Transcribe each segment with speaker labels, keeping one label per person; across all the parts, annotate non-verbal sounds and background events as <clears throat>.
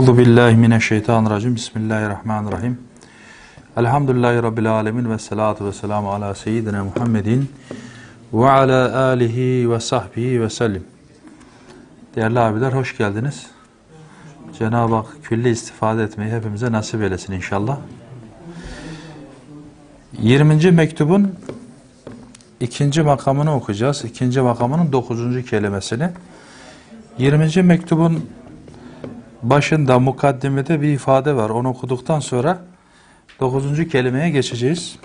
Speaker 1: Euzu billahi mineşşeytanirracim. Bismillahirrahmanirrahim. Elhamdülillahi rabbil alamin ve salatu ve selamu ala seyyidina Muhammedin ve ala alihi ve sahbihi ve sellim. Değerli abiler hoş geldiniz. Cenab-ı Hak külli istifade etmeyi hepimize nasip eylesin inşallah. 20. mektubun ikinci makamını okuyacağız. İkinci makamının dokuzuncu kelimesini. 20. mektubun başında mukaddimede bir ifade var. Onu okuduktan sonra dokuzuncu kelimeye geçeceğiz.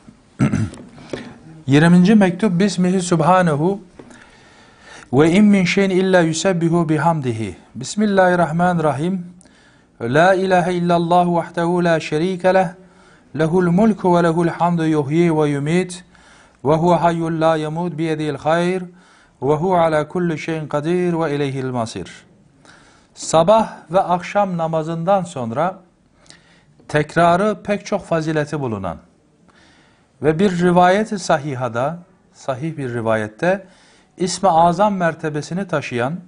Speaker 1: 20. <clears throat> mektup Bismihi Subhanehu ve in min şeyin illa yusebbihu bihamdihi. Bismillahirrahmanirrahim. La ilahe illallah vahdehu la şerike leh. Lehul mulku ve lehul hamdu yuhyi ve yumit. Ve huve hayyul la yemut biyedil hayr. Ve huve ala kulli şeyin kadir ve ileyhil masir. Sabah ve akşam namazından sonra tekrarı pek çok fazileti bulunan ve bir rivayeti sahihada, sahih bir rivayette ismi azam mertebesini taşıyan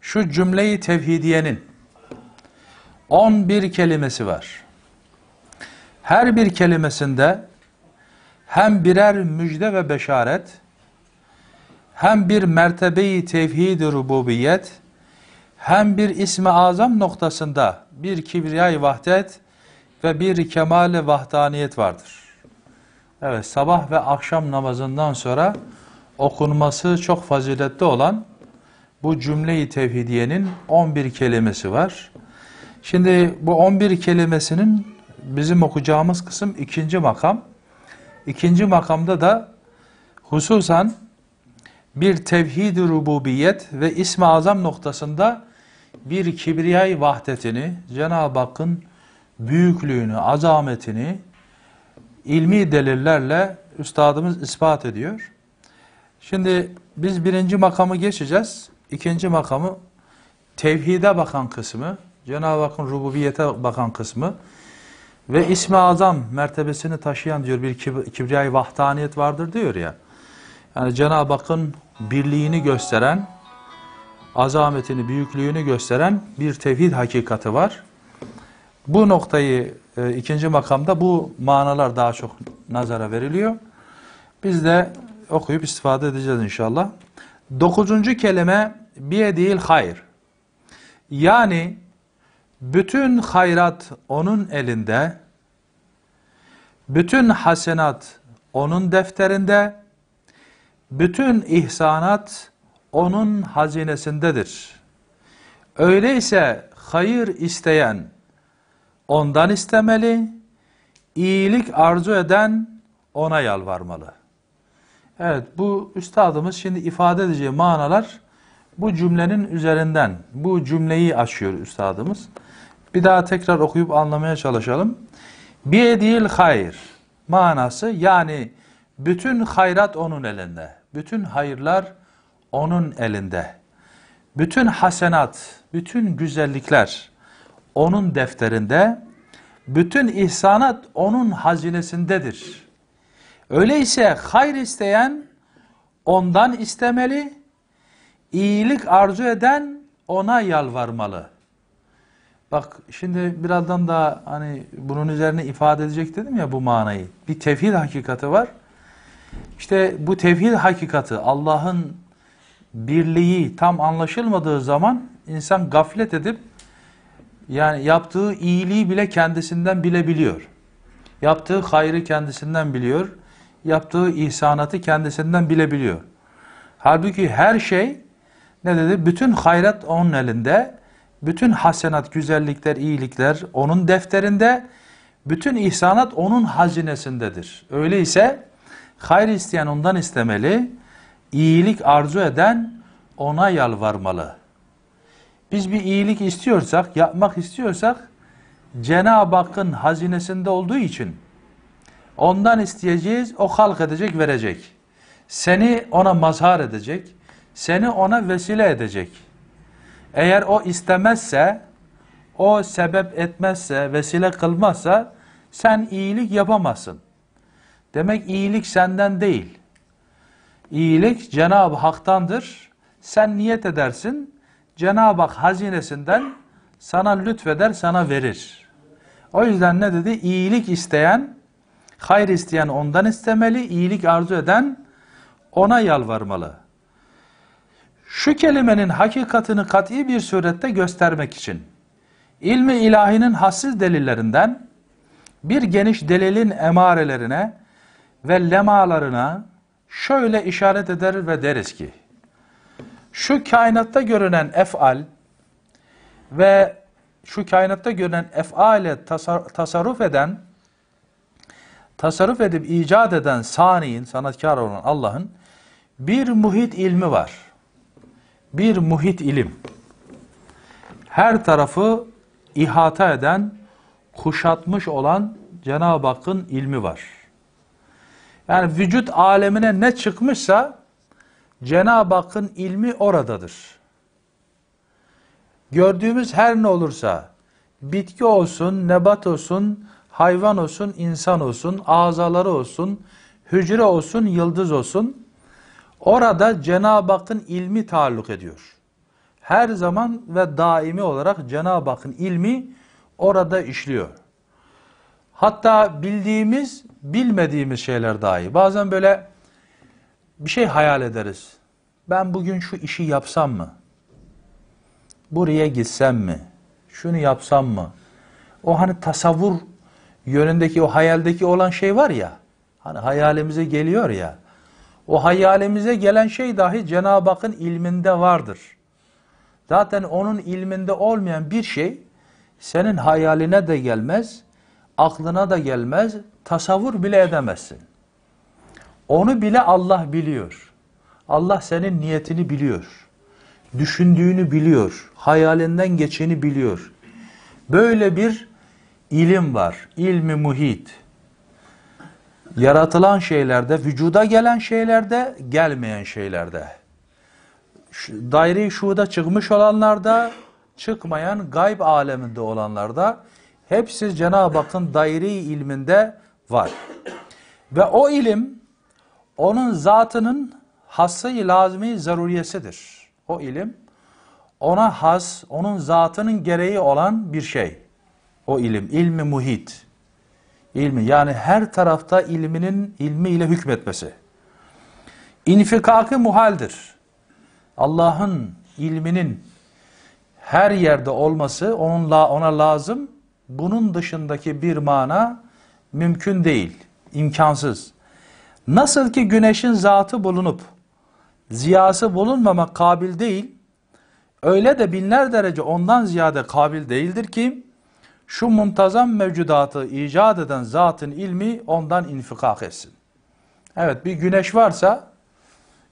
Speaker 1: şu cümleyi tevhidiyenin 11 kelimesi var. Her bir kelimesinde hem birer müjde ve beşaret, hem bir mertebeyi tevhid-i rububiyet, hem bir ismi azam noktasında bir kibriyay vahdet ve bir kemale vahdaniyet vardır. Evet sabah ve akşam namazından sonra okunması çok faziletli olan bu cümleyi tevhidiyenin 11 kelimesi var. Şimdi bu 11 kelimesinin bizim okuyacağımız kısım ikinci makam. İkinci makamda da hususan bir tevhid-i rububiyet ve ismi azam noktasında bir kibriyay vahdetini, Cenab-ı Hakk'ın büyüklüğünü, azametini ilmi delillerle üstadımız ispat ediyor. Şimdi biz birinci makamı geçeceğiz. İkinci makamı tevhide bakan kısmı, Cenab-ı Hakk'ın rububiyete bakan kısmı ve ismi azam mertebesini taşıyan diyor bir kibriyay vahdaniyet vardır diyor ya. Yani Cenab-ı Hakk'ın birliğini gösteren azametini, büyüklüğünü gösteren bir tevhid hakikati var. Bu noktayı e, ikinci makamda bu manalar daha çok nazara veriliyor. Biz de okuyup istifade edeceğiz inşallah. Dokuzuncu kelime biye değil hayır. Yani bütün hayrat onun elinde, bütün hasenat onun defterinde, bütün ihsanat onun hazinesindedir. Öyleyse hayır isteyen ondan istemeli, iyilik arzu eden ona yalvarmalı. Evet bu üstadımız şimdi ifade edeceği manalar bu cümlenin üzerinden bu cümleyi açıyor üstadımız. Bir daha tekrar okuyup anlamaya çalışalım. Bir Biyedil hayır manası yani bütün hayrat onun elinde. Bütün hayırlar onun elinde. Bütün hasenat, bütün güzellikler onun defterinde, bütün ihsanat onun hazinesindedir. Öyleyse hayır isteyen ondan istemeli, iyilik arzu eden ona yalvarmalı. Bak şimdi birazdan da hani bunun üzerine ifade edecek dedim ya bu manayı. Bir tevhid hakikati var. İşte bu tevhid hakikati Allah'ın birliği tam anlaşılmadığı zaman insan gaflet edip yani yaptığı iyiliği bile kendisinden bilebiliyor. Yaptığı hayrı kendisinden biliyor. Yaptığı ihsanatı kendisinden bilebiliyor. Halbuki her şey ne dedi? Bütün hayrat onun elinde. Bütün hasenat, güzellikler, iyilikler onun defterinde. Bütün ihsanat onun hazinesindedir. Öyleyse hayır isteyen ondan istemeli. İyilik arzu eden ona yalvarmalı. Biz bir iyilik istiyorsak, yapmak istiyorsak Cenab-ı Hakk'ın hazinesinde olduğu için ondan isteyeceğiz, o halk edecek, verecek. Seni ona mazhar edecek, seni ona vesile edecek. Eğer o istemezse, o sebep etmezse, vesile kılmazsa sen iyilik yapamazsın. Demek iyilik senden değil. İyilik Cenab-ı Hak'tandır. Sen niyet edersin. Cenab-ı Hak hazinesinden sana lütfeder, sana verir. O yüzden ne dedi? İyilik isteyen, hayır isteyen ondan istemeli, iyilik arzu eden ona yalvarmalı. Şu kelimenin hakikatini kat'i bir surette göstermek için ilmi ilahinin hassiz delillerinden bir geniş delilin emarelerine ve lemalarına şöyle işaret eder ve deriz ki, şu kainatta görünen efal ve şu kainatta görünen efale tasar tasarruf eden, tasarruf edip icat eden saniyin, sanatkar olan Allah'ın bir muhit ilmi var. Bir muhit ilim. Her tarafı ihata eden, kuşatmış olan Cenab-ı Hakk'ın ilmi var. Yani vücut alemine ne çıkmışsa Cenab-ı Hakk'ın ilmi oradadır. Gördüğümüz her ne olursa bitki olsun, nebat olsun, hayvan olsun, insan olsun, ağzaları olsun, hücre olsun, yıldız olsun orada Cenab-ı Hakk'ın ilmi taalluk ediyor. Her zaman ve daimi olarak Cenab-ı Hakk'ın ilmi orada işliyor. Hatta bildiğimiz, bilmediğimiz şeyler dahi. Bazen böyle bir şey hayal ederiz. Ben bugün şu işi yapsam mı? Buraya gitsem mi? Şunu yapsam mı? O hani tasavvur yönündeki o hayaldeki olan şey var ya. Hani hayalimize geliyor ya. O hayalimize gelen şey dahi Cenab-ı Hakk'ın ilminde vardır. Zaten onun ilminde olmayan bir şey senin hayaline de gelmez, aklına da gelmez, tasavvur bile edemezsin. Onu bile Allah biliyor. Allah senin niyetini biliyor. Düşündüğünü biliyor. Hayalinden geçeni biliyor. Böyle bir ilim var. İlmi muhit. Yaratılan şeylerde, vücuda gelen şeylerde, gelmeyen şeylerde. Daire-i şuuda çıkmış olanlarda, çıkmayan gayb aleminde olanlarda Hepsi Cenab-ı Hakk'ın dairi ilminde var. Ve o ilim onun zatının hası lazmi zaruriyesidir. O ilim ona has, onun zatının gereği olan bir şey. O ilim, ilmi muhit. İlmi yani her tarafta ilminin ilmiyle hükmetmesi. İnfikakı muhaldir. Allah'ın ilminin her yerde olması onunla ona lazım bunun dışındaki bir mana mümkün değil, imkansız. Nasıl ki güneşin zatı bulunup ziyası bulunmamak kabil değil, öyle de binler derece ondan ziyade kabil değildir ki, şu muntazam mevcudatı icat eden zatın ilmi ondan infikak etsin. Evet bir güneş varsa,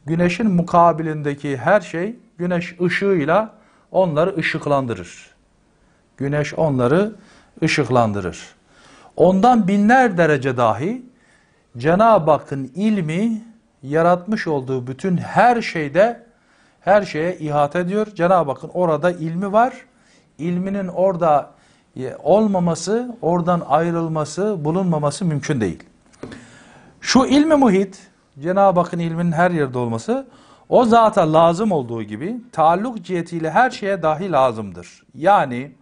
Speaker 1: güneşin mukabilindeki her şey güneş ışığıyla onları ışıklandırır. Güneş onları ışıklandırır. Ondan binler derece dahi Cenab-ı Hakk'ın ilmi yaratmış olduğu bütün her şeyde her şeye ihat ediyor. Cenab-ı Hakk'ın orada ilmi var. İlminin orada e, olmaması, oradan ayrılması, bulunmaması mümkün değil. Şu ilmi muhit, Cenab-ı Hakk'ın ilminin her yerde olması o zata lazım olduğu gibi taalluk cihetiyle her şeye dahi lazımdır. Yani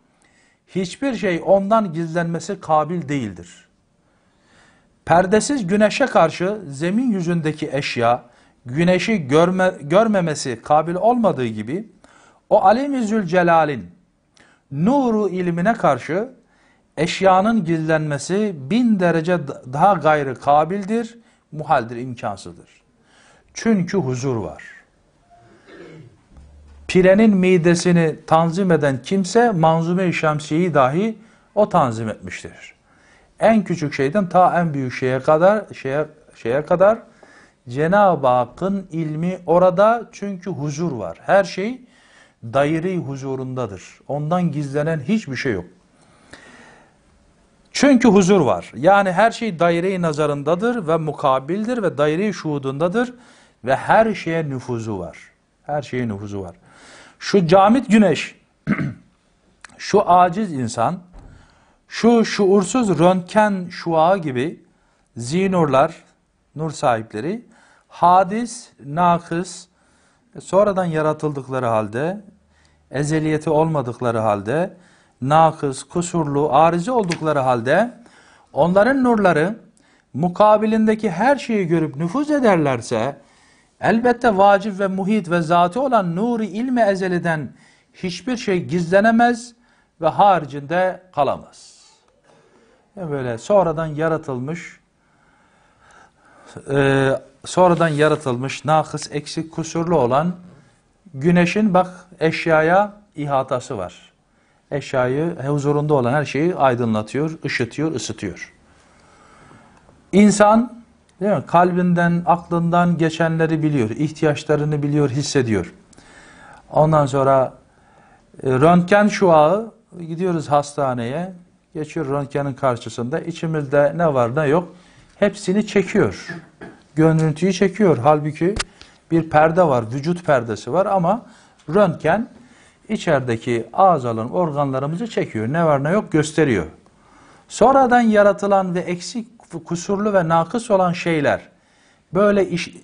Speaker 1: hiçbir şey ondan gizlenmesi kabil değildir. Perdesiz güneşe karşı zemin yüzündeki eşya, güneşi görme, görmemesi kabil olmadığı gibi, o Alim-i Zülcelal'in nuru ilmine karşı eşyanın gizlenmesi bin derece daha gayrı kabildir, muhaldir, imkansızdır. Çünkü huzur var. Pirenin midesini tanzim eden kimse manzume-i şemsiyeyi dahi o tanzim etmiştir. En küçük şeyden ta en büyük şeye kadar şeye şeye kadar Cenab-ı Hakk'ın ilmi orada çünkü huzur var. Her şey daire huzurundadır. Ondan gizlenen hiçbir şey yok. Çünkü huzur var. Yani her şey daire-i nazarındadır ve mukabildir ve daire-i şuhudundadır ve her şeye nüfuzu var. Her şeye nüfuzu var şu camit güneş, <clears throat> şu aciz insan, şu şuursuz röntgen şua gibi zinurlar, nur sahipleri, hadis, nakıs, sonradan yaratıldıkları halde, ezeliyeti olmadıkları halde, nakıs, kusurlu, arizi oldukları halde, onların nurları mukabilindeki her şeyi görüp nüfuz ederlerse, Elbette vacip ve muhit ve zatı olan nuri ilmi ezeliden hiçbir şey gizlenemez ve haricinde kalamaz. Yani böyle sonradan yaratılmış e, sonradan yaratılmış nakıs, eksik, kusurlu olan güneşin bak eşyaya ihatası var. Eşyayı e, huzurunda olan her şeyi aydınlatıyor, ışıtıyor, ısıtıyor. İnsan Değil mi? Kalbinden, aklından geçenleri biliyor, ihtiyaçlarını biliyor, hissediyor. Ondan sonra e, röntgen şuağı gidiyoruz hastaneye. Geçiyor röntgenin karşısında. İçimizde ne var ne yok. Hepsini çekiyor. Görüntüyü çekiyor. Halbuki bir perde var. Vücut perdesi var ama röntgen içerideki azaların organlarımızı çekiyor. Ne var ne yok gösteriyor. Sonradan yaratılan ve eksik kusurlu ve nakıs olan şeyler böyle iş,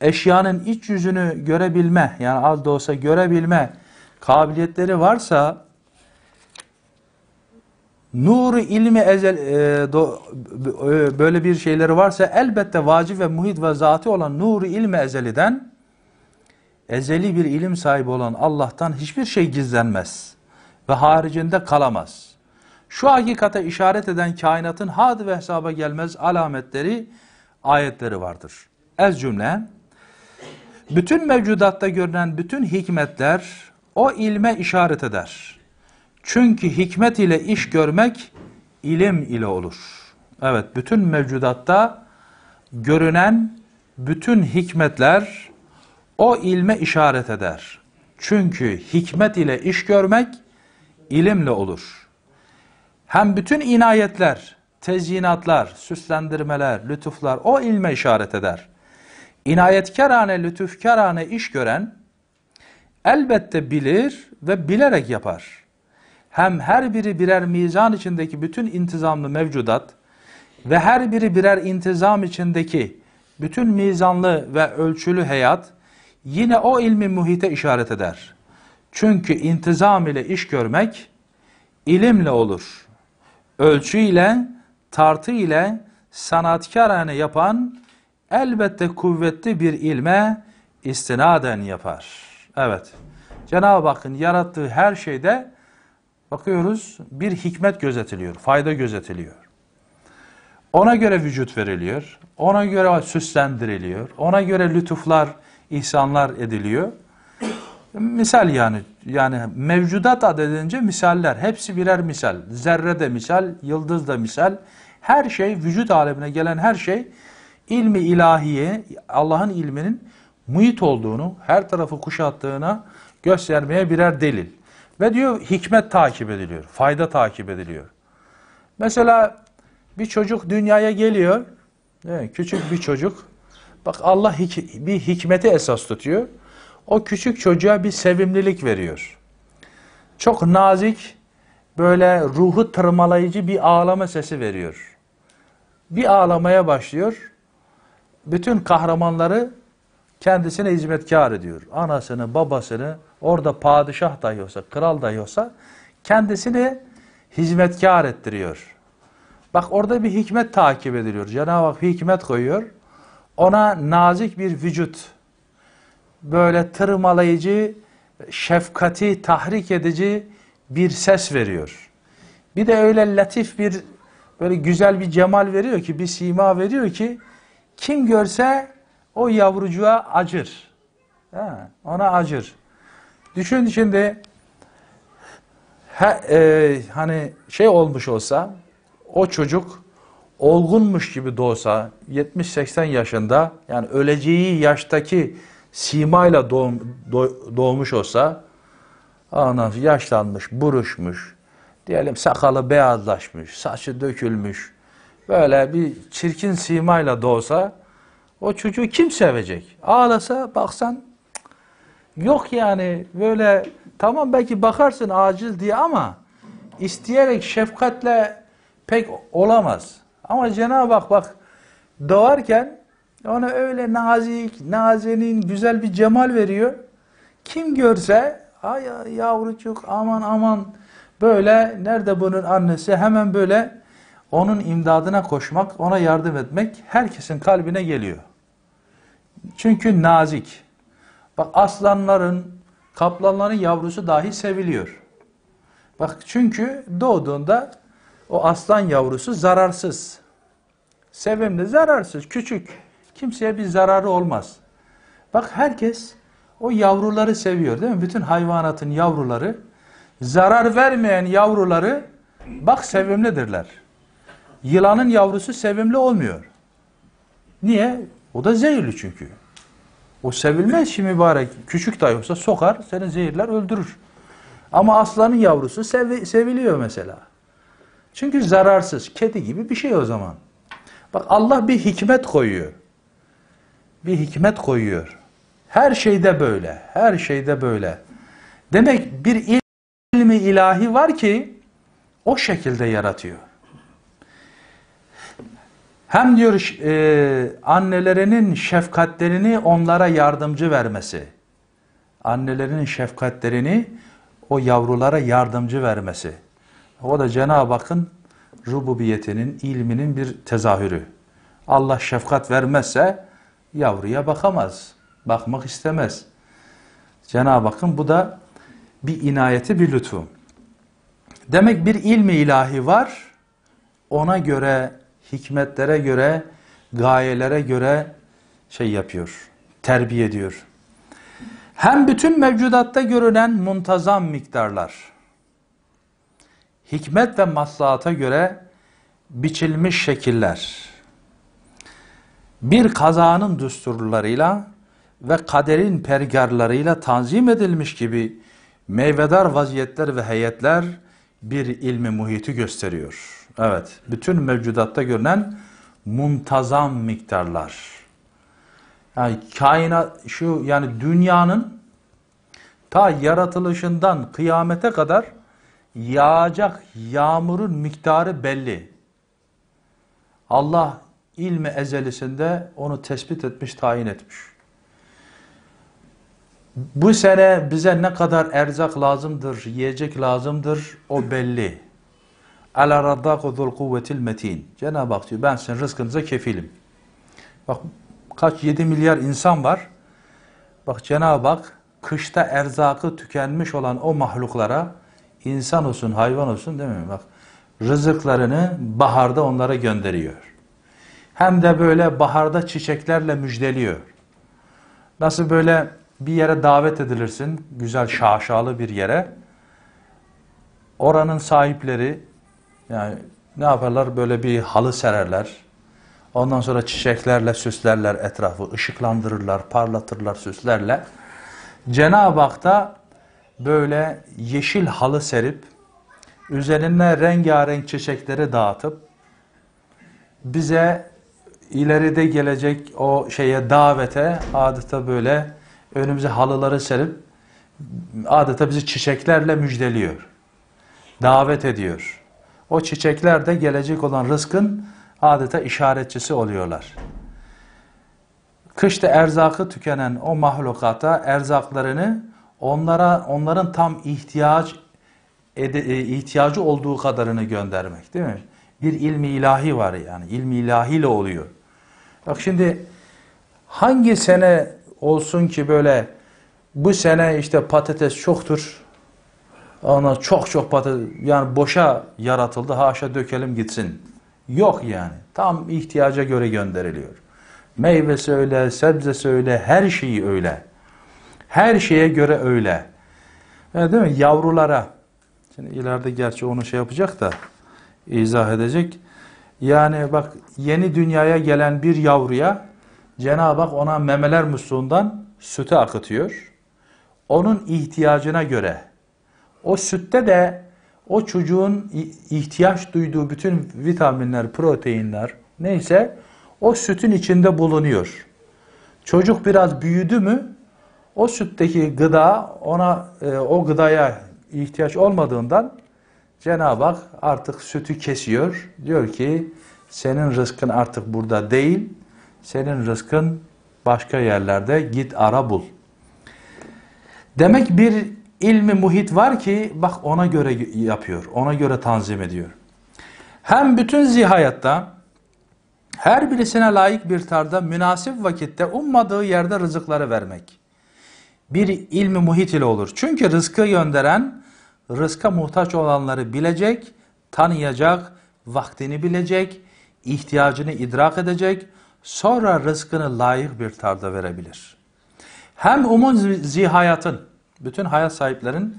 Speaker 1: eşyanın iç yüzünü görebilme yani az da olsa görebilme kabiliyetleri varsa nuru ilmi ezel e, do, e, böyle bir şeyleri varsa elbette vacip ve muhit ve zatı olan nuru ilmi ezeliden ezeli bir ilim sahibi olan Allah'tan hiçbir şey gizlenmez ve haricinde kalamaz şu hakikate işaret eden kainatın had ve hesaba gelmez alametleri, ayetleri vardır. Ez cümle, bütün mevcudatta görünen bütün hikmetler o ilme işaret eder. Çünkü hikmet ile iş görmek ilim ile olur. Evet, bütün mevcudatta görünen bütün hikmetler o ilme işaret eder. Çünkü hikmet ile iş görmek ilimle olur. Hem bütün inayetler, tezyinatlar, süslendirmeler, lütuflar o ilme işaret eder. İnayetkarane, lütufkarane iş gören elbette bilir ve bilerek yapar. Hem her biri birer mizan içindeki bütün intizamlı mevcudat ve her biri birer intizam içindeki bütün mizanlı ve ölçülü hayat yine o ilmi muhite işaret eder. Çünkü intizam ile iş görmek ilimle olur ölçü ile tartı ile sanatkarane yapan elbette kuvvetli bir ilme istinaden yapar. Evet. Cenab-ı Hakk'ın yarattığı her şeyde bakıyoruz bir hikmet gözetiliyor, fayda gözetiliyor. Ona göre vücut veriliyor, ona göre süslendiriliyor, ona göre lütuflar, ihsanlar ediliyor. Misal yani yani mevcudat adedince misaller hepsi birer misal. Zerre de misal, yıldız da misal. Her şey vücut alemine gelen her şey ilmi ilahiye Allah'ın ilminin muhit olduğunu, her tarafı kuşattığına göstermeye birer delil. Ve diyor hikmet takip ediliyor, fayda takip ediliyor. Mesela bir çocuk dünyaya geliyor, küçük bir çocuk. Bak Allah bir hikmeti esas tutuyor o küçük çocuğa bir sevimlilik veriyor. Çok nazik, böyle ruhu tırmalayıcı bir ağlama sesi veriyor. Bir ağlamaya başlıyor. Bütün kahramanları kendisine hizmetkar ediyor. Anasını, babasını, orada padişah dahi olsa, kral dahi olsa kendisini hizmetkar ettiriyor. Bak orada bir hikmet takip ediliyor. Cenab-ı Hak hikmet koyuyor. Ona nazik bir vücut böyle tırmalayıcı, şefkati tahrik edici bir ses veriyor. Bir de öyle latif bir böyle güzel bir cemal veriyor ki, bir sima veriyor ki kim görse o yavrucuğa acır. Ha, ona acır. Düşün şimdi he, e, hani şey olmuş olsa o çocuk olgunmuş gibi doğsa 70-80 yaşında yani öleceği yaştaki simayla doğum, doğmuş olsa anan yaşlanmış, buruşmuş, diyelim sakalı beyazlaşmış, saçı dökülmüş, böyle bir çirkin simayla doğsa o çocuğu kim sevecek? Ağlasa baksan yok yani böyle tamam belki bakarsın acil diye ama isteyerek şefkatle pek olamaz. Ama Cenab-ı Hak bak doğarken ona öyle nazik, nazenin güzel bir cemal veriyor. Kim görse ay yavrucuk aman aman böyle nerede bunun annesi hemen böyle onun imdadına koşmak, ona yardım etmek herkesin kalbine geliyor. Çünkü nazik. Bak aslanların, kaplanların yavrusu dahi seviliyor. Bak çünkü doğduğunda o aslan yavrusu zararsız. Sevimli, zararsız, küçük. Kimseye bir zararı olmaz. Bak herkes o yavruları seviyor değil mi? Bütün hayvanatın yavruları zarar vermeyen yavruları bak sevimlidirler. Yılanın yavrusu sevimli olmuyor. Niye? O da zehirli çünkü. O sevilmez şimdi mübarek. Küçük dayı olsa sokar, seni zehirler öldürür. Ama aslanın yavrusu sevi seviliyor mesela. Çünkü zararsız, kedi gibi bir şey o zaman. Bak Allah bir hikmet koyuyor bir hikmet koyuyor. Her şeyde böyle, her şeyde böyle. Demek bir ilmi ilahi var ki o şekilde yaratıyor. Hem diyor e, annelerinin şefkatlerini onlara yardımcı vermesi. Annelerinin şefkatlerini o yavrulara yardımcı vermesi. O da Cenab-ı Hakk'ın rububiyetinin, ilminin bir tezahürü. Allah şefkat vermezse yavruya bakamaz. Bakmak istemez. Cenab-ı Hakk'ın bu da bir inayeti bir lütfu. Demek bir ilmi ilahi var. Ona göre, hikmetlere göre, gayelere göre şey yapıyor. Terbiye ediyor. Hem bütün mevcudatta görülen muntazam miktarlar. Hikmet ve maslahata göre biçilmiş şekiller bir kazanın düsturlarıyla ve kaderin pergarlarıyla tanzim edilmiş gibi meyvedar vaziyetler ve heyetler bir ilmi muhiti gösteriyor. Evet, bütün mevcudatta görünen muntazam miktarlar. Yani kainat şu yani dünyanın ta yaratılışından kıyamete kadar yağacak yağmurun miktarı belli. Allah ilmi ezelisinde onu tespit etmiş, tayin etmiş. Bu sene bize ne kadar erzak lazımdır, yiyecek lazımdır o belli. Ala raddaku zul kuvvetil metin. Cenab-ı Hak diyor ben sizin rızkınıza kefilim. Bak kaç 7 milyar insan var. Bak Cenab-ı Hak kışta erzakı tükenmiş olan o mahluklara insan olsun hayvan olsun değil mi? Bak rızıklarını baharda onlara gönderiyor hem de böyle baharda çiçeklerle müjdeliyor. Nasıl böyle bir yere davet edilirsin, güzel şaşalı bir yere. Oranın sahipleri yani ne yaparlar? Böyle bir halı sererler. Ondan sonra çiçeklerle süslerler etrafı, ışıklandırırlar, parlatırlar süslerle. Cenab-ı Hak da böyle yeşil halı serip, üzerine rengarenk çiçekleri dağıtıp, bize ileride gelecek o şeye davete adeta böyle önümüze halıları serip adeta bizi çiçeklerle müjdeliyor. Davet ediyor. O çiçekler de gelecek olan rızkın adeta işaretçisi oluyorlar. Kışta erzakı tükenen o mahlukata erzaklarını onlara onların tam ihtiyaç e, ihtiyacı olduğu kadarını göndermek değil mi? Bir ilmi ilahi var yani. ilmi ilahiyle oluyor. Bak şimdi hangi sene olsun ki böyle bu sene işte patates çoktur. Ona çok çok patates yani boşa yaratıldı haşa dökelim gitsin. Yok yani. Tam ihtiyaca göre gönderiliyor. Meyvesi öyle, sebzesi öyle, her şeyi öyle. Her şeye göre öyle. Yani e, değil mi? Yavrulara. Şimdi ileride gerçi onu şey yapacak da izah edecek. Yani bak yeni dünyaya gelen bir yavruya Cenab-ı Hak ona memeler musluğundan sütü akıtıyor. Onun ihtiyacına göre o sütte de o çocuğun ihtiyaç duyduğu bütün vitaminler, proteinler neyse o sütün içinde bulunuyor. Çocuk biraz büyüdü mü o sütteki gıda ona e, o gıdaya ihtiyaç olmadığından Cenab-ı Hak artık sütü kesiyor. Diyor ki senin rızkın artık burada değil. Senin rızkın başka yerlerde git ara bul. Demek bir ilmi muhit var ki bak ona göre yapıyor. Ona göre tanzim ediyor. Hem bütün zihayatta her birisine layık bir tarda münasip vakitte ummadığı yerde rızıkları vermek. Bir ilmi muhit ile olur. Çünkü rızkı gönderen rızka muhtaç olanları bilecek, tanıyacak, vaktini bilecek, ihtiyacını idrak edecek, sonra rızkını layık bir tarzda verebilir. Hem umun zihayatın, bütün hayat sahiplerin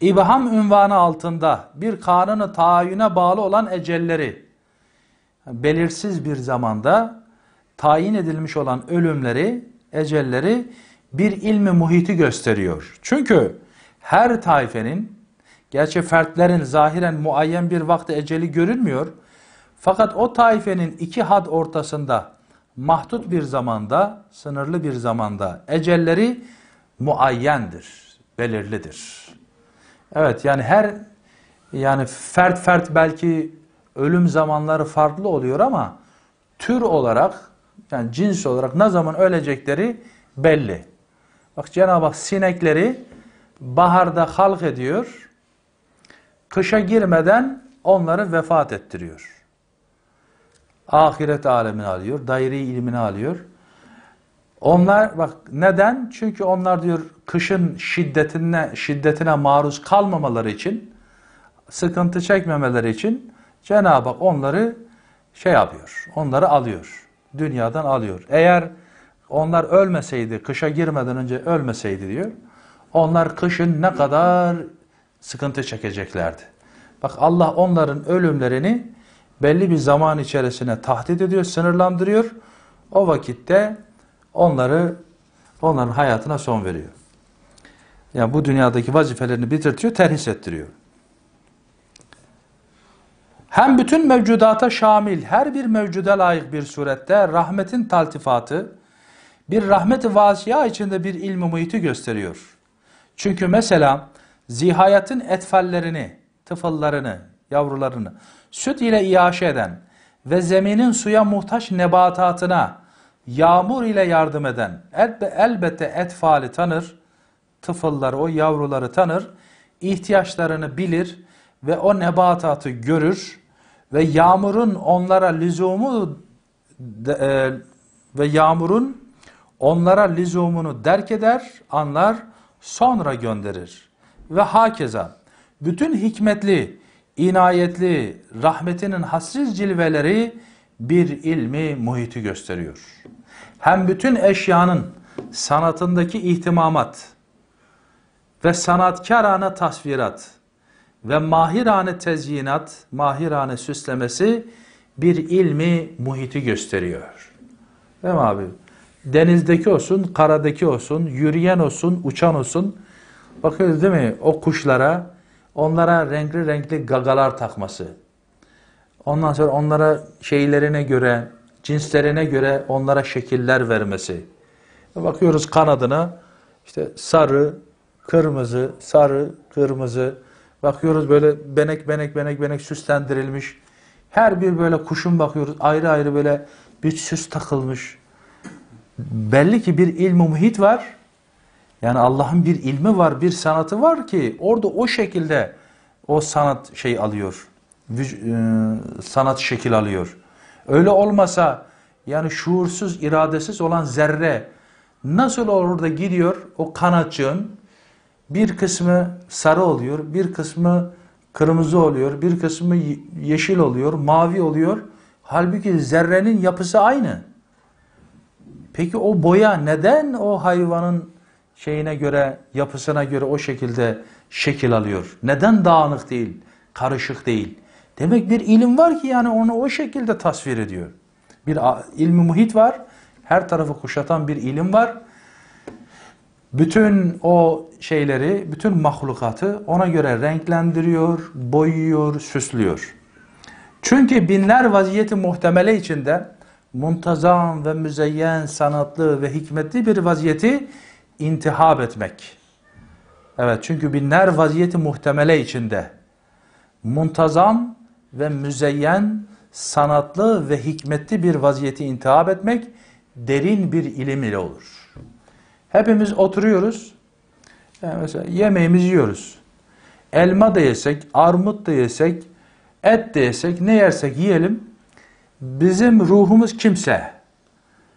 Speaker 1: İbham ünvanı altında bir kanunu tayine bağlı olan ecelleri, belirsiz bir zamanda tayin edilmiş olan ölümleri, ecelleri bir ilmi muhiti gösteriyor. Çünkü her taifenin Gerçi fertlerin zahiren muayyen bir vakti eceli görünmüyor. Fakat o taifenin iki had ortasında mahdut bir zamanda, sınırlı bir zamanda ecelleri muayyendir, belirlidir. Evet yani her yani fert fert belki ölüm zamanları farklı oluyor ama tür olarak yani cins olarak ne zaman ölecekleri belli. Bak Cenab-ı Hak sinekleri baharda halk ediyor kışa girmeden onları vefat ettiriyor. Ahiret alemini alıyor, daire ilmini alıyor. Onlar bak neden? Çünkü onlar diyor kışın şiddetine şiddetine maruz kalmamaları için, sıkıntı çekmemeleri için Cenab-ı Hak onları şey yapıyor. Onları alıyor. Dünyadan alıyor. Eğer onlar ölmeseydi, kışa girmeden önce ölmeseydi diyor. Onlar kışın ne kadar sıkıntı çekeceklerdi. Bak Allah onların ölümlerini belli bir zaman içerisine tahdit ediyor, sınırlandırıyor. O vakitte onları onların hayatına son veriyor. Yani bu dünyadaki vazifelerini bitirtiyor, terhis ettiriyor. Hem bütün mevcudata şamil, her bir mevcuda layık bir surette rahmetin taltifatı, bir rahmet-i vasiya içinde bir ilmi muhiti gösteriyor. Çünkü mesela zihayatın etfallerini, tıfıllarını, yavrularını süt ile iaşe eden ve zeminin suya muhtaç nebatatına yağmur ile yardım eden elbette etfali tanır, tıfılları o yavruları tanır, ihtiyaçlarını bilir ve o nebatatı görür ve yağmurun onlara lüzumu de, e, ve yağmurun onlara lüzumunu derk eder, anlar, sonra gönderir ve hakeza. Bütün hikmetli, inayetli, rahmetinin hassiz cilveleri bir ilmi muhiti gösteriyor. Hem bütün eşyanın sanatındaki ihtimamat ve sanatkarane tasvirat ve mahirane tezyinat, mahirane süslemesi bir ilmi muhiti gösteriyor. Değil mi abi? Denizdeki olsun, karadaki olsun, yürüyen olsun, uçan olsun Bakıyoruz değil mi? O kuşlara, onlara renkli renkli gagalar takması. Ondan sonra onlara şeylerine göre, cinslerine göre onlara şekiller vermesi. Bakıyoruz kanadına işte sarı, kırmızı, sarı, kırmızı. Bakıyoruz böyle benek benek benek benek süslendirilmiş. Her bir böyle kuşun bakıyoruz ayrı ayrı böyle bir süs takılmış. Belli ki bir ilm muhit var. Yani Allah'ın bir ilmi var, bir sanatı var ki orada o şekilde o sanat şey alıyor. E, sanat şekil alıyor. Öyle olmasa yani şuursuz, iradesiz olan zerre nasıl orada gidiyor o kanatçığın bir kısmı sarı oluyor, bir kısmı kırmızı oluyor, bir kısmı yeşil oluyor, mavi oluyor. Halbuki zerrenin yapısı aynı. Peki o boya neden o hayvanın şeyine göre, yapısına göre o şekilde şekil alıyor. Neden dağınık değil, karışık değil? Demek bir ilim var ki yani onu o şekilde tasvir ediyor. Bir ilmi muhit var, her tarafı kuşatan bir ilim var. Bütün o şeyleri, bütün mahlukatı ona göre renklendiriyor, boyuyor, süslüyor. Çünkü binler vaziyeti muhtemele içinde muntazam ve müzeyyen, sanatlı ve hikmetli bir vaziyeti intihab etmek. Evet çünkü bir ner vaziyeti muhtemele içinde muntazam ve müzeyyen, sanatlı ve hikmetli bir vaziyeti intihab etmek derin bir ilim ile olur. Hepimiz oturuyoruz. Yani mesela yemeğimizi yiyoruz. Elma da yesek, armut da yesek, et de yesek, ne yersek yiyelim. Bizim ruhumuz kimse,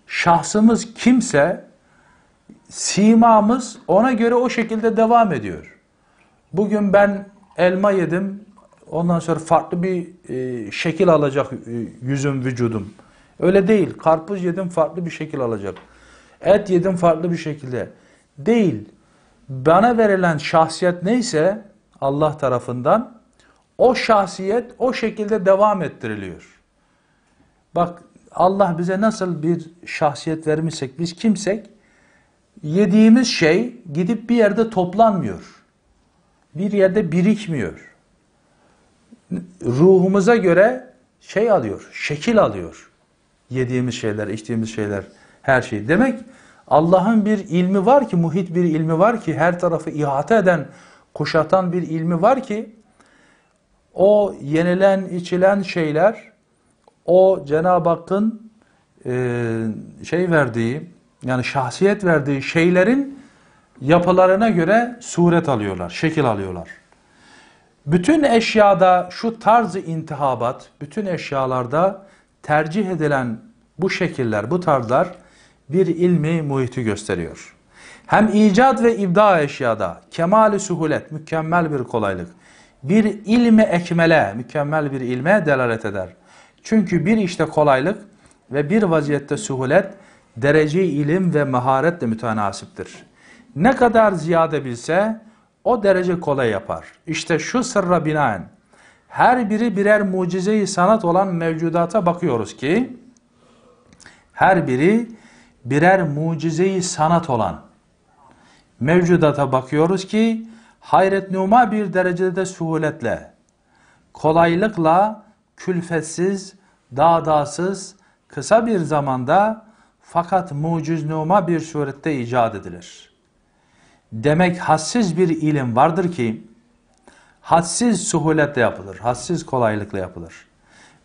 Speaker 1: şahsımız kimse simamız ona göre o şekilde devam ediyor. Bugün ben elma yedim, ondan sonra farklı bir e, şekil alacak e, yüzüm, vücudum. Öyle değil. Karpuz yedim farklı bir şekil alacak. Et yedim farklı bir şekilde. Değil. Bana verilen şahsiyet neyse Allah tarafından o şahsiyet o şekilde devam ettiriliyor. Bak Allah bize nasıl bir şahsiyet vermişsek biz kimsek yediğimiz şey gidip bir yerde toplanmıyor. Bir yerde birikmiyor. Ruhumuza göre şey alıyor, şekil alıyor. Yediğimiz şeyler, içtiğimiz şeyler, her şey. Demek Allah'ın bir ilmi var ki, muhit bir ilmi var ki, her tarafı ihate eden, kuşatan bir ilmi var ki, o yenilen, içilen şeyler, o Cenab-ı Hakk'ın e, şey verdiği, yani şahsiyet verdiği şeylerin yapılarına göre suret alıyorlar, şekil alıyorlar. Bütün eşyada şu tarzı intihabat, bütün eşyalarda tercih edilen bu şekiller, bu tarzlar bir ilmi muhiti gösteriyor. Hem icat ve ibda eşyada kemali suhulet, mükemmel bir kolaylık, bir ilmi ekmele, mükemmel bir ilme delalet eder. Çünkü bir işte kolaylık ve bir vaziyette suhulet, derece ilim ve maharetle mütenasiptir. Ne kadar ziyade bilse o derece kolay yapar. İşte şu sırra binaen her biri birer mucizeyi sanat olan mevcudata bakıyoruz ki her biri birer mucizeyi sanat olan mevcudata bakıyoruz ki hayret numa bir derecede de suhuletle, kolaylıkla, külfetsiz, dağdasız, kısa bir zamanda fakat muciznuma bir surette icat edilir. Demek hassiz bir ilim vardır ki hadsiz suhuletle yapılır, hadsiz kolaylıkla yapılır.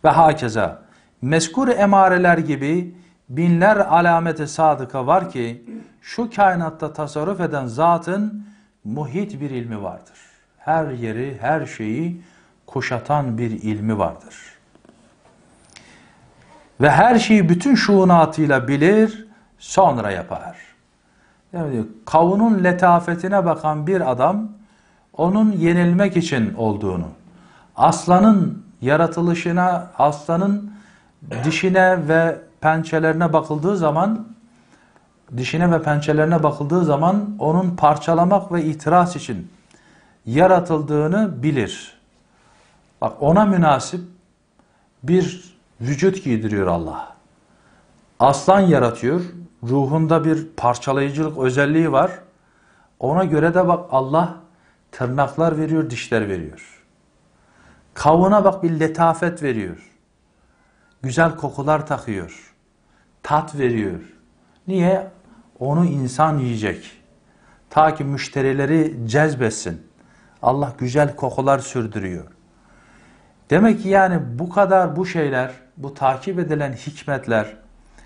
Speaker 1: Ve hakeza meskur emareler gibi binler alameti sadıka var ki şu kainatta tasarruf eden zatın muhit bir ilmi vardır. Her yeri, her şeyi kuşatan bir ilmi vardır.'' ve her şeyi bütün şuunatıyla bilir, sonra yapar. Yani kavunun letafetine bakan bir adam, onun yenilmek için olduğunu, aslanın yaratılışına, aslanın dişine ve pençelerine bakıldığı zaman, dişine ve pençelerine bakıldığı zaman onun parçalamak ve itiraz için yaratıldığını bilir. Bak ona münasip bir vücut giydiriyor Allah. Aslan yaratıyor. Ruhunda bir parçalayıcılık özelliği var. Ona göre de bak Allah tırnaklar veriyor, dişler veriyor. Kavuna bak bir letafet veriyor. Güzel kokular takıyor. Tat veriyor. Niye? Onu insan yiyecek. Ta ki müşterileri cezbesin. Allah güzel kokular sürdürüyor. Demek ki yani bu kadar bu şeyler, bu takip edilen hikmetler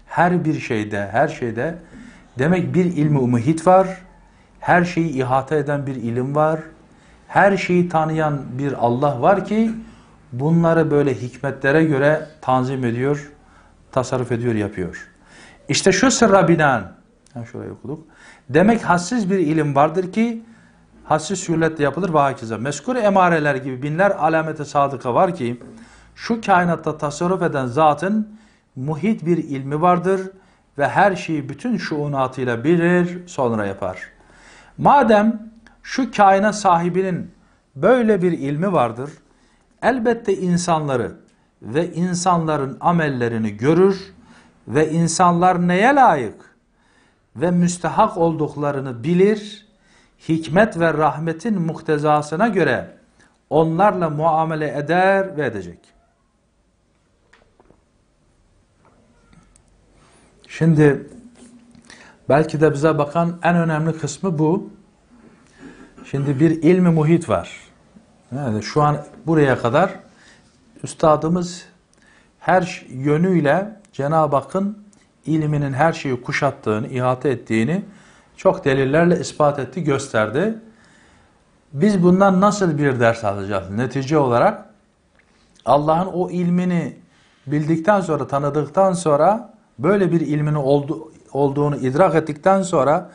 Speaker 1: her bir şeyde, her şeyde demek bir ilmi muhit var. Her şeyi ihata eden bir ilim var. Her şeyi tanıyan bir Allah var ki bunları böyle hikmetlere göre tanzim ediyor, tasarruf ediyor, yapıyor. İşte şu sırra binaen, şurayı okuduk. Demek hassiz bir ilim vardır ki hassi sürletle yapılır ve hakize. Meskur emareler gibi binler alamete sadıka var ki şu kainatta tasarruf eden zatın muhit bir ilmi vardır ve her şeyi bütün şuunatıyla bilir sonra yapar. Madem şu kainat sahibinin böyle bir ilmi vardır, elbette insanları ve insanların amellerini görür ve insanlar neye layık ve müstehak olduklarını bilir hikmet ve rahmetin muhtezasına göre onlarla muamele eder ve edecek. Şimdi belki de bize bakan en önemli kısmı bu. Şimdi bir ilmi muhit var. Yani şu an buraya kadar üstadımız her yönüyle Cenab-ı Hakk'ın ilminin her şeyi kuşattığını, ihate ettiğini çok delillerle ispat etti, gösterdi. Biz bundan nasıl bir ders alacağız? Netice olarak Allah'ın o ilmini bildikten sonra, tanıdıktan sonra, böyle bir ilmini oldu, olduğunu idrak ettikten sonra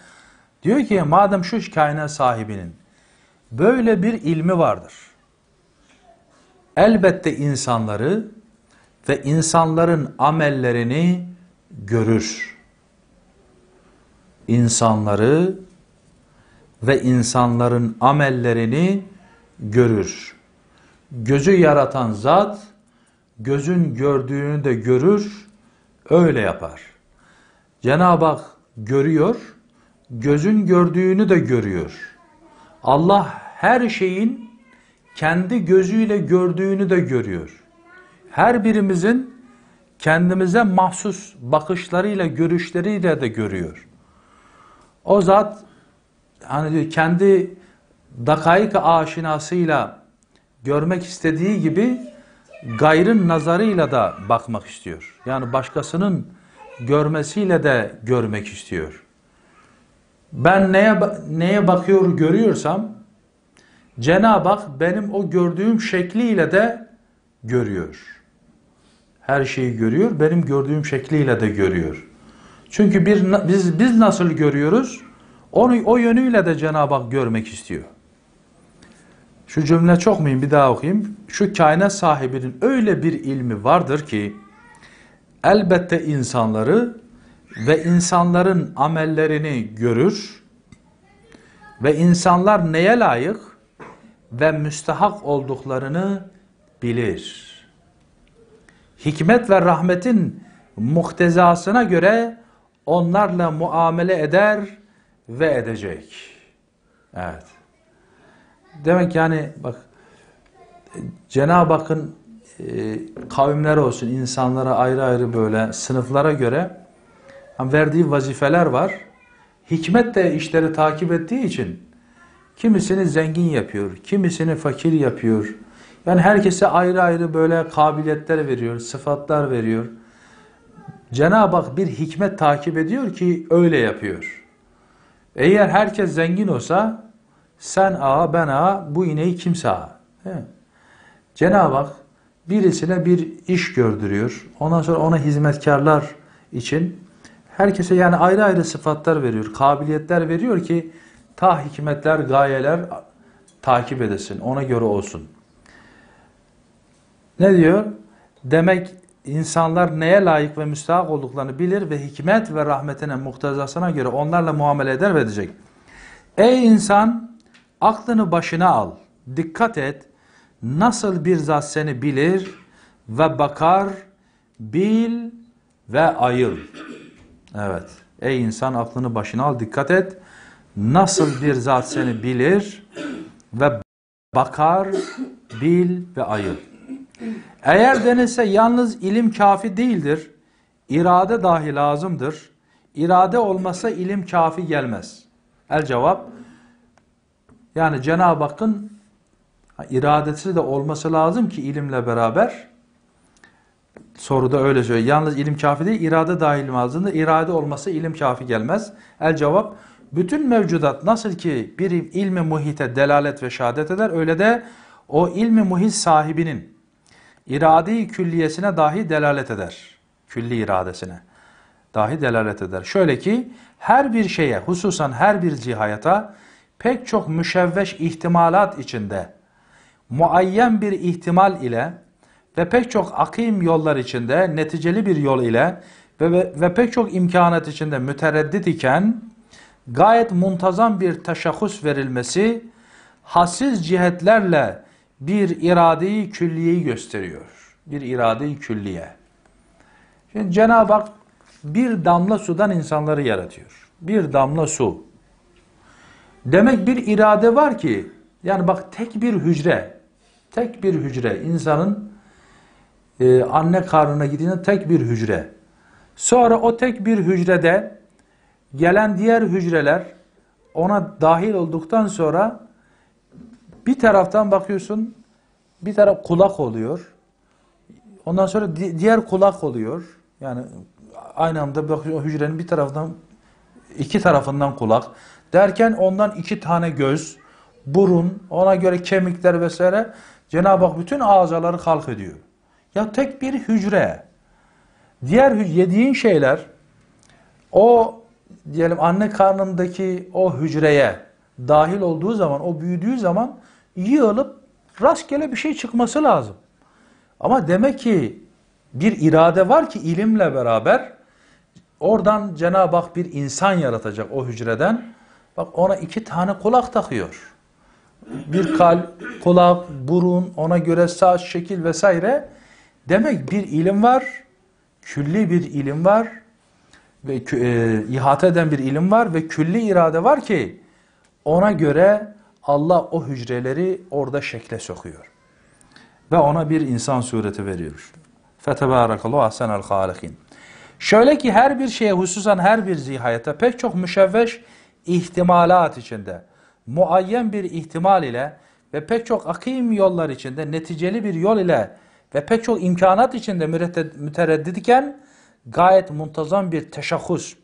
Speaker 1: diyor ki madem şu kainat sahibinin böyle bir ilmi vardır. Elbette insanları ve insanların amellerini görür insanları ve insanların amellerini görür. Gözü yaratan zat gözün gördüğünü de görür, öyle yapar. Cenab-ı Hak görüyor, gözün gördüğünü de görüyor. Allah her şeyin kendi gözüyle gördüğünü de görüyor. Her birimizin kendimize mahsus bakışlarıyla, görüşleriyle de görüyor. O zat hani diyor kendi dakayık aşinasıyla görmek istediği gibi gayrın nazarıyla da bakmak istiyor. Yani başkasının görmesiyle de görmek istiyor. Ben neye neye bakıyor görüyorsam Cenab-ı Hak benim o gördüğüm şekliyle de görüyor. Her şeyi görüyor, benim gördüğüm şekliyle de görüyor. Çünkü bir, biz, biz nasıl görüyoruz? Onu o yönüyle de Cenab-ı Hak görmek istiyor. Şu cümle çok mühim bir daha okuyayım. Şu kainat sahibinin öyle bir ilmi vardır ki elbette insanları ve insanların amellerini görür ve insanlar neye layık ve müstehak olduklarını bilir. Hikmet ve rahmetin muhtezasına göre onlarla muamele eder ve edecek. Evet. Demek ki yani bak Cenab-ı Hakk'ın e, kavimler olsun, insanlara ayrı ayrı böyle sınıflara göre yani verdiği vazifeler var. Hikmet de işleri takip ettiği için kimisini zengin yapıyor, kimisini fakir yapıyor. Yani herkese ayrı ayrı böyle kabiliyetler veriyor, sıfatlar veriyor. Cenab-ı Hak bir hikmet takip ediyor ki öyle yapıyor. Eğer herkes zengin olsa sen ağa ben ağa bu ineği kimse ağa. Cenab-ı Hak birisine bir iş gördürüyor. Ondan sonra ona hizmetkarlar için herkese yani ayrı ayrı sıfatlar veriyor, kabiliyetler veriyor ki ta hikmetler, gayeler takip edesin, ona göre olsun. Ne diyor? Demek insanlar neye layık ve müstahak olduklarını bilir ve hikmet ve rahmetine muhtezasına göre onlarla muamele eder ve edecek. Ey insan aklını başına al, dikkat et, nasıl bir zat seni bilir ve bakar, bil ve ayıl. Evet, ey insan aklını başına al, dikkat et, nasıl bir zat seni bilir ve bakar, bil ve ayıl. Eğer denilse yalnız ilim kafi değildir. irade dahi lazımdır. İrade olmasa ilim kafi gelmez. El cevap yani Cenab-ı Hakk'ın iradesi de olması lazım ki ilimle beraber soruda öyle söylüyor. Yalnız ilim kafi değil, irade dahi lazımdır. İrade olmasa ilim kafi gelmez. El cevap bütün mevcudat nasıl ki bir ilmi muhite delalet ve şehadet eder öyle de o ilmi muhit sahibinin iradi külliyesine dahi delalet eder. Külli iradesine dahi delalet eder. Şöyle ki her bir şeye hususan her bir cihayata pek çok müşevveş ihtimalat içinde muayyen bir ihtimal ile ve pek çok akim yollar içinde neticeli bir yol ile ve, ve, ve pek çok imkanat içinde mütereddit iken gayet muntazam bir teşahhus verilmesi hassiz cihetlerle bir iradeyi külliyeyi gösteriyor. Bir iradeyi külliye. Şimdi Cenab-ı Hak bir damla sudan insanları yaratıyor. Bir damla su. Demek bir irade var ki yani bak tek bir hücre tek bir hücre insanın e, anne karnına gidince tek bir hücre. Sonra o tek bir hücrede gelen diğer hücreler ona dahil olduktan sonra bir taraftan bakıyorsun bir taraf kulak oluyor. Ondan sonra di diğer kulak oluyor. Yani aynı anda bakıyorsun hücrenin bir taraftan iki tarafından kulak. Derken ondan iki tane göz, burun, ona göre kemikler vesaire Cenab-ı Hak bütün ağzaları kalk ediyor. Ya tek bir hücre. Diğer yediğin şeyler o diyelim anne karnındaki o hücreye dahil olduğu zaman, o büyüdüğü zaman yığılıp rastgele bir şey çıkması lazım. Ama demek ki bir irade var ki ilimle beraber oradan Cenab-ı Hak bir insan yaratacak o hücreden. Bak ona iki tane kulak takıyor. Bir kalp kulak, burun, ona göre saç, şekil vesaire. Demek bir ilim var, külli bir ilim var ve e, ihate eden bir ilim var ve külli irade var ki ona göre Allah o hücreleri orada şekle sokuyor. Ve ona bir insan sureti veriyor. Fetebârekallahu ahsenel hâlikin. Şöyle ki her bir şeye hususan her bir zihayete pek çok müşevveş ihtimalat içinde muayyen bir ihtimal ile ve pek çok akim yollar içinde neticeli bir yol ile ve pek çok imkanat içinde mütereddid gayet muntazam bir teşahhus,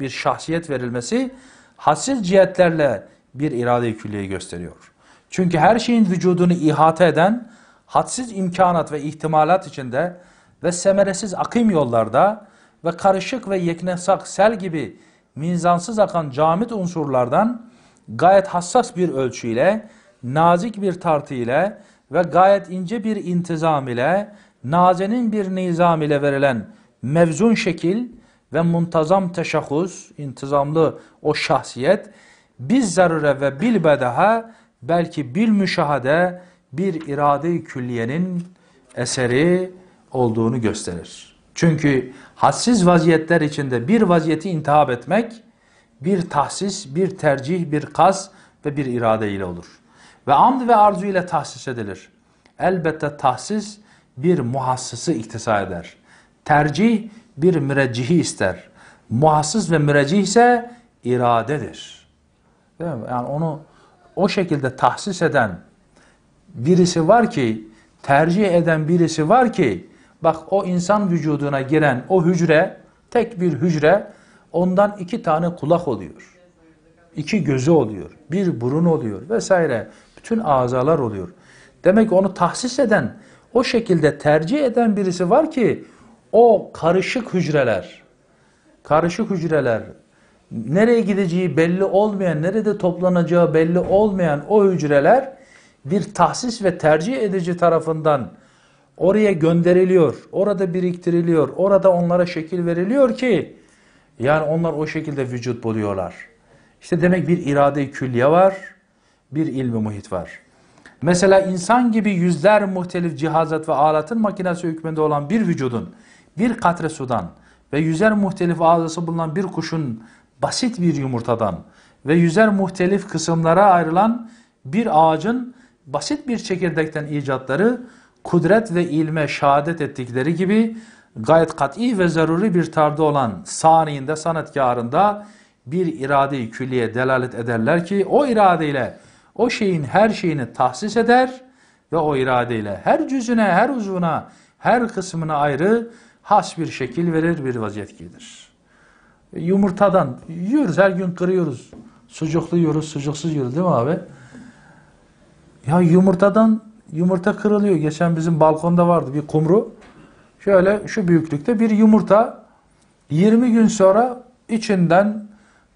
Speaker 1: bir şahsiyet verilmesi hasil cihetlerle bir irade-i külliyeyi gösteriyor. Çünkü her şeyin vücudunu ihate eden hadsiz imkanat ve ihtimalat içinde ve semeresiz akım yollarda ve karışık ve yeknesak sel gibi mizansız akan camit unsurlardan gayet hassas bir ölçüyle, nazik bir tartıyla ve gayet ince bir intizam ile, nazenin bir nizam ile verilen mevzun şekil ve muntazam teşahhus, intizamlı o şahsiyet biz zarure ve bil bedaha belki bil müşahade bir irade-i külliyenin eseri olduğunu gösterir. Çünkü hassiz vaziyetler içinde bir vaziyeti intihab etmek bir tahsis, bir tercih, bir kas ve bir irade ile olur. Ve amd ve arzu ile tahsis edilir. Elbette tahsis bir muhassısı iktisa eder. Tercih bir müreccihi ister. Muhassıs ve müreccih ise iradedir. Değil mi? Yani onu o şekilde tahsis eden birisi var ki, tercih eden birisi var ki, bak o insan vücuduna giren o hücre, tek bir hücre, ondan iki tane kulak oluyor. iki gözü oluyor, bir burun oluyor vesaire. Bütün azalar oluyor. Demek ki onu tahsis eden, o şekilde tercih eden birisi var ki, o karışık hücreler, karışık hücreler, nereye gideceği belli olmayan, nerede toplanacağı belli olmayan o hücreler bir tahsis ve tercih edici tarafından oraya gönderiliyor, orada biriktiriliyor, orada onlara şekil veriliyor ki yani onlar o şekilde vücut buluyorlar. İşte demek bir irade-i külliye var, bir ilmi muhit var. Mesela insan gibi yüzler muhtelif cihazat ve alatın makinesi hükmünde olan bir vücudun bir katre sudan ve yüzer muhtelif ağzası bulunan bir kuşun basit bir yumurtadan ve yüzer muhtelif kısımlara ayrılan bir ağacın basit bir çekirdekten icatları kudret ve ilme şehadet ettikleri gibi gayet kat'i ve zaruri bir tarzda olan saniyinde sanatkarında bir irade-i külliye delalet ederler ki o iradeyle o şeyin her şeyini tahsis eder ve o iradeyle her cüzüne, her uzuna, her kısmına ayrı has bir şekil verir, bir vaziyet giydirir yumurtadan yiyoruz. Her gün kırıyoruz. Sucuklu yiyoruz, sucuksuz yiyoruz değil mi abi? Ya yumurtadan yumurta kırılıyor. Geçen bizim balkonda vardı bir kumru. Şöyle şu büyüklükte bir yumurta 20 gün sonra içinden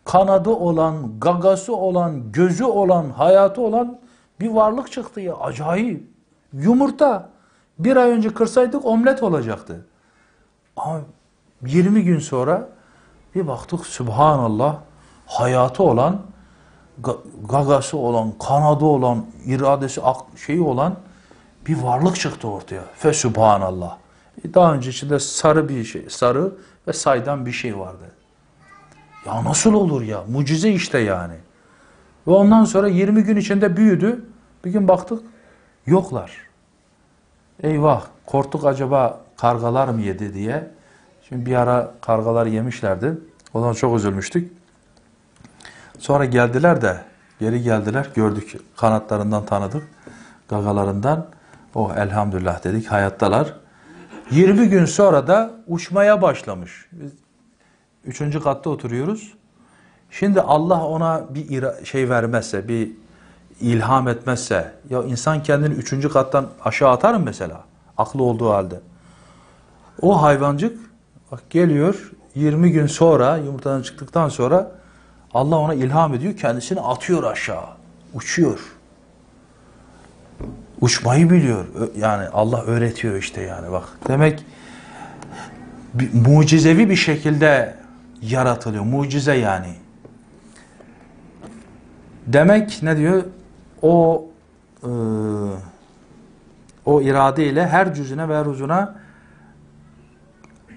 Speaker 1: kanadı olan, gagası olan, gözü olan, hayatı olan bir varlık çıktı ya. Acayip. Yumurta. Bir ay önce kırsaydık omlet olacaktı. Ama 20 gün sonra bir baktık Subhanallah hayatı olan, gagası olan, kanadı olan, iradesi, şeyi olan bir varlık çıktı ortaya. Fe Subhanallah. E, daha önce içinde sarı bir şey, sarı ve saydam bir şey vardı. Ya nasıl olur ya? Mucize işte yani. Ve ondan sonra 20 gün içinde büyüdü. Bir gün baktık yoklar. Eyvah korktuk acaba kargalar mı yedi diye. Şimdi bir ara kargalar yemişlerdi. Ondan çok üzülmüştük. Sonra geldiler de geri geldiler gördük kanatlarından tanıdık. Gagalarından oh elhamdülillah dedik hayattalar. 20 gün sonra da uçmaya başlamış. Biz üçüncü katta oturuyoruz. Şimdi Allah ona bir şey vermezse, bir ilham etmezse, ya insan kendini üçüncü kattan aşağı atar mı mesela? Aklı olduğu halde. O hayvancık Bak geliyor 20 gün sonra yumurtadan çıktıktan sonra Allah ona ilham ediyor kendisini atıyor aşağı. Uçuyor. Uçmayı biliyor. Yani Allah öğretiyor işte yani bak. Demek bir, mucizevi bir şekilde yaratılıyor. Mucize yani. Demek ne diyor? O e, o irade ile her cüzüne ve her uzuna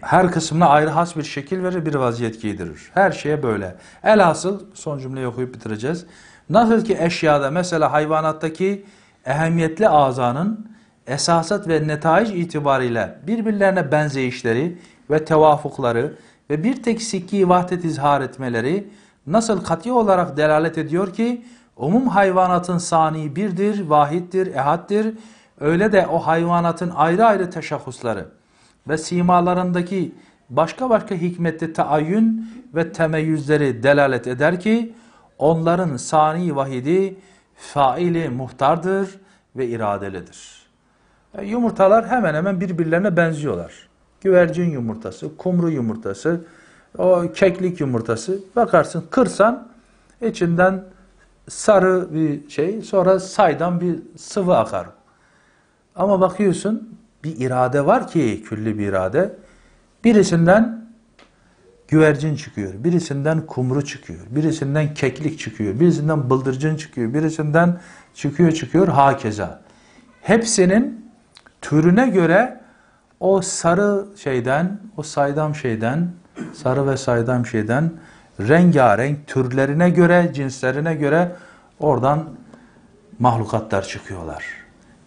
Speaker 1: her kısmına ayrı has bir şekil verir, bir vaziyet giydirir. Her şeye böyle. Elhasıl son cümleyi okuyup bitireceğiz. Nasıl ki eşyada mesela hayvanattaki ehemmiyetli azanın esasat ve netaic itibariyle birbirlerine benzeyişleri ve tevafukları ve bir tek sikki vahdet izhar etmeleri nasıl kat'i olarak delalet ediyor ki umum hayvanatın sani birdir, vahittir, ehaddir. Öyle de o hayvanatın ayrı ayrı teşahhusları ve simalarındaki başka başka hikmetli taayyün ve temeyyüzleri delalet eder ki onların sani vahidi faili muhtardır ve iradelidir. Yani e, yumurtalar hemen hemen birbirlerine benziyorlar. Güvercin yumurtası, kumru yumurtası, o keklik yumurtası. Bakarsın kırsan içinden sarı bir şey sonra saydam bir sıvı akar. Ama bakıyorsun bir irade var ki külli bir irade. Birisinden güvercin çıkıyor, birisinden kumru çıkıyor, birisinden keklik çıkıyor, birisinden bıldırcın çıkıyor, birisinden çıkıyor çıkıyor hakeza. Hepsinin türüne göre o sarı şeyden, o saydam şeyden, sarı ve saydam şeyden rengarenk türlerine göre, cinslerine göre oradan mahlukatlar çıkıyorlar.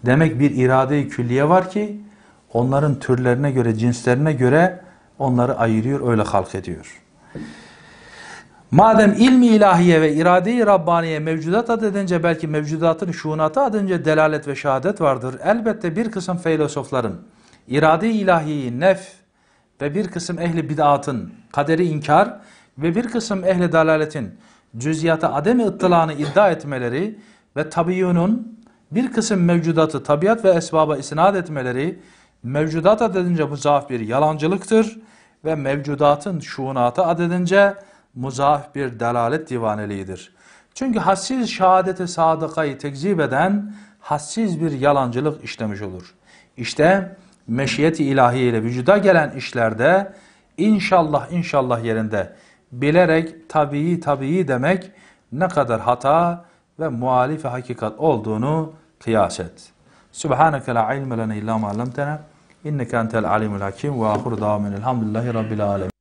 Speaker 1: Demek bir irade-i külliye var ki onların türlerine göre, cinslerine göre onları ayırıyor, öyle halk ediyor. Madem ilmi ilahiye ve irade-i Rabbaniye mevcudat ad edince belki mevcudatın şuunatı ad edince delalet ve şehadet vardır. Elbette bir kısım filozofların irade-i ilahiyi nef ve bir kısım ehli bid'atın kaderi inkar ve bir kısım ehli dalaletin cüziyata ademi ıttılanı iddia etmeleri ve tabiyunun bir kısım mevcudatı tabiat ve esbaba isnat etmeleri mevcudat adedince muzaaf bir yalancılıktır ve mevcudatın şuunata adedince muzaaf bir delalet divaneliğidir. Çünkü hassiz şehadeti sadıkayı tekzip eden hassiz bir yalancılık işlemiş olur. İşte meşiyeti ilahi ile vücuda gelen işlerde inşallah inşallah yerinde bilerek tabii tabii demek ne kadar hata ve muhalife hakikat olduğunu kıyas et. Subhaneke la ilme lene illa ma allamtena inneke entel alimul hakim ve ahur damin elhamdülillahi rabbil alemin.